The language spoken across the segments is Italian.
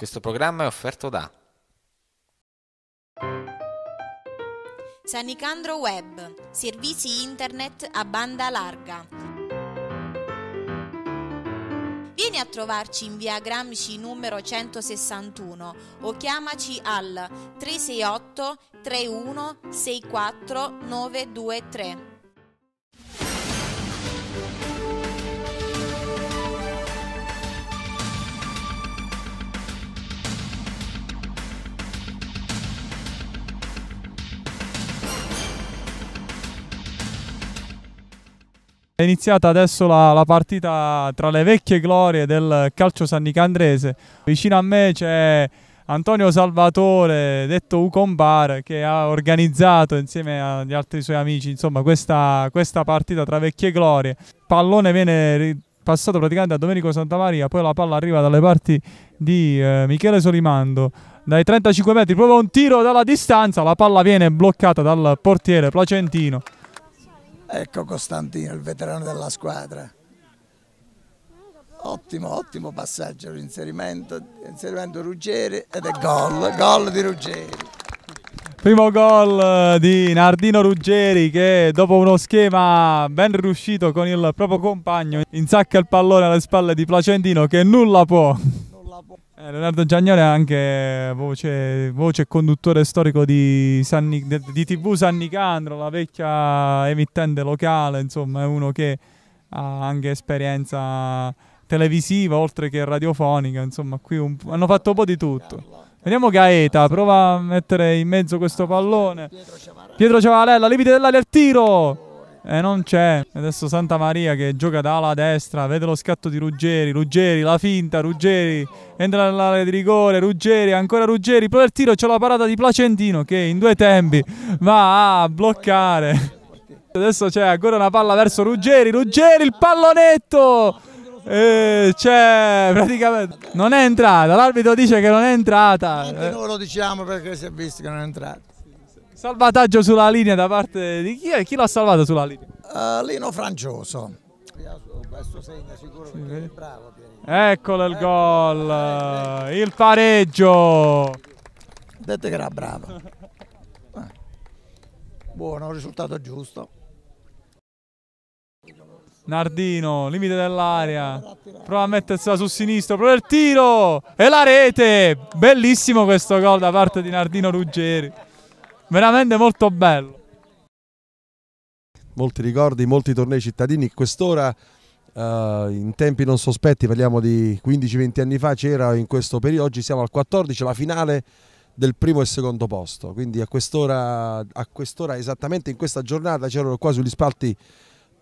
Questo programma è offerto da San Web, servizi internet a banda larga. Vieni a trovarci in via Gramsci numero 161 o chiamaci al 368 31 64 923. È iniziata adesso la, la, partita tra le vecchie glorie del calcio sannicandrese. Vicino a me c'è Antonio Salvatore, detto Ucombar, che ha organizzato insieme agli altri suoi amici insomma, questa, questa partita tra vecchie glorie. Pallone viene passato praticamente a Domenico Santamaria, poi la palla arriva dalle parti di eh, Michele Solimando. Dai 35 metri prova un tiro dalla distanza, la palla viene bloccata dal portiere Placentino. Ecco Costantino, il veterano della squadra. Ottimo, ottimo passaggio, l'inserimento, l'inserimento Ruggeri ed è gol, gol di Ruggeri. Primo gol eh, di Nardino Ruggeri che dopo uno schema ben riuscito con il proprio compagno insacca il pallone alle spalle di Placentino che nulla può. Eh, Leonardo Giagnone è anche voce, voce conduttore storico di, San, di, di, TV San Nicandro, la vecchia emittente locale, insomma è uno che ha anche esperienza televisiva oltre che radiofonica, insomma qui un, hanno fatto un po' di tutto. Vediamo Gaeta, prova a mettere in mezzo questo pallone. Pietro Ciavarella, limite dell'aria, al tiro! E eh, non c'è. Adesso Santa Maria che gioca da ala destra. Vede lo scatto di Ruggeri. Ruggeri, la finta. Ruggeri entra nell'area di rigore. Ruggeri, ancora Ruggeri. Prova il tiro. C'è la parata di Placentino che in due tempi va a bloccare. Adesso c'è ancora una palla verso Ruggeri. Ruggeri, il pallonetto. E c'è praticamente. Non è entrata. L'arbitro dice che non è entrata. Anche noi lo diciamo perché si è visto che non è entrata. Salvataggio sulla linea da parte di chi? Chi l'ha salvato sulla linea? Uh, Lino Francioso. Questo segna sicuro sì, perché è bravo. Eccolo il gol, il pareggio. Dette che era bravo. Eh. Buono, risultato giusto. Nardino, limite dell'area, prova a mettersela sul sinistro, prova il tiro e la rete. Bellissimo questo gol da parte di Nardino Ruggeri veramente molto bello. Molti ricordi, molti tornei cittadini. Quest'ora, uh, in tempi non sospetti, parliamo di 15-20 anni fa, c'era in questo periodo, oggi siamo al 14, la finale del primo e secondo posto. Quindi a quest'ora, a quest'ora esattamente in questa giornata, c'erano quasi sugli spalti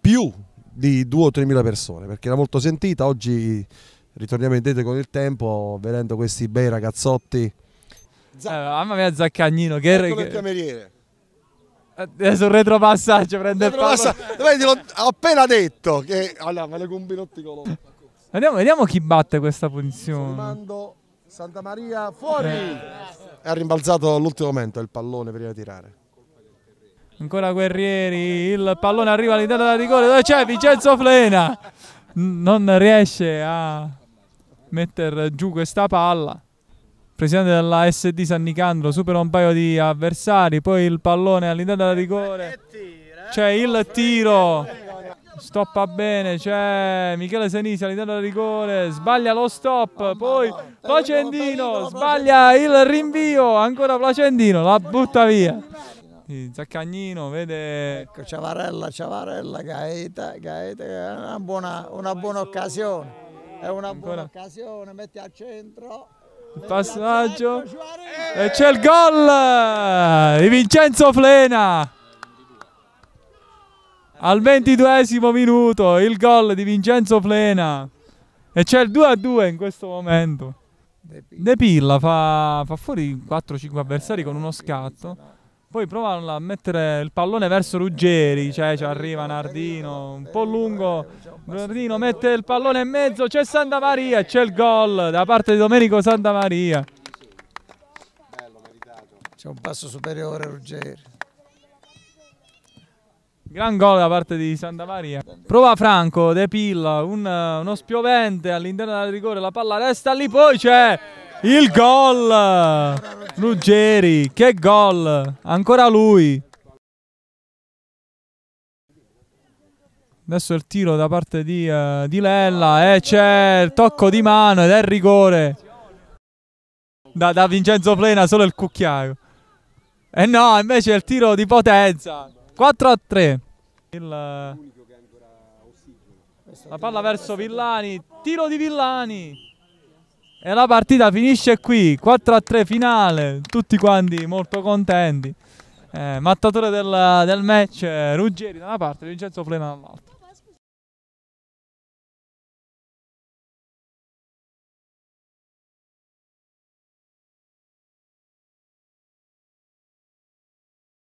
più di 2 o 3 mila persone, perché era molto sentita. Oggi ritorniamo in indietro con il tempo, vedendo questi bei ragazzotti Zac- eh, mamma mia Zaccagnino, che... Ecco il cameriere. Eh, eh sul retropassaggio prende il passa... Vedi, l'ho appena detto che... Allora, me le combinotti colombo. Vediamo, vediamo, chi batte questa punizione. Mando Santa Maria fuori. Eh. Ha rimbalzato all'ultimo momento il pallone prima di tirare. Ancora Guerrieri, il pallone arriva all'interno della rigore dove c'è Vincenzo Flena. Non riesce a mettere giù questa palla presidente dell'ASD San Nicandro, supera un paio di avversari, poi il pallone all'interno della rigore, eh? c'è il tiro, stoppa bene, c'è Michele Senisi all'interno della rigore, sbaglia lo stop, poi eh, Placendino sbaglia il rinvio, ancora Placendino, la butta via. Zaccagnino vede ecco, Ciavarella, Ciavarella, Gaeta, Gaeta è una buona, una buona occasione è una buona occasione metti al centro passaggio e c'è il gol di Vincenzo Flena al ventiduesimo minuto il gol di Vincenzo Flena e c'è il 2 a 2 in questo momento De Pilla fa, fa fuori 4-5 avversari con uno scatto poi provano a mettere il pallone verso Ruggeri, cioè ci arriva Nardino, un po' lungo. Nardino mette il pallone in mezzo, c'è Santa Maria, c'è il gol da parte di Domenico Santa Maria. C'è un passo superiore Ruggeri. Gran gol da parte di Santa Maria. Prova Franco, De Pilla, un, uno spiovente all'interno della rigore, la palla resta lì, poi c'è il gol! Ruggeri, che gol! Ancora lui! Adesso il tiro da parte di, uh, di Lella e eh, c'è il tocco di mano ed è il rigore. Da, da Vincenzo Plena solo il cucchiaio. E eh no, invece il tiro di potenza. 4 a 3. Il, la palla verso Villani, tiro di Villani. E la partita finisce qui, 4 a 3 finale, tutti quanti molto contenti. Eh, mattatore del, del match, eh, Ruggeri da una parte, Vincenzo Flena dall'altra.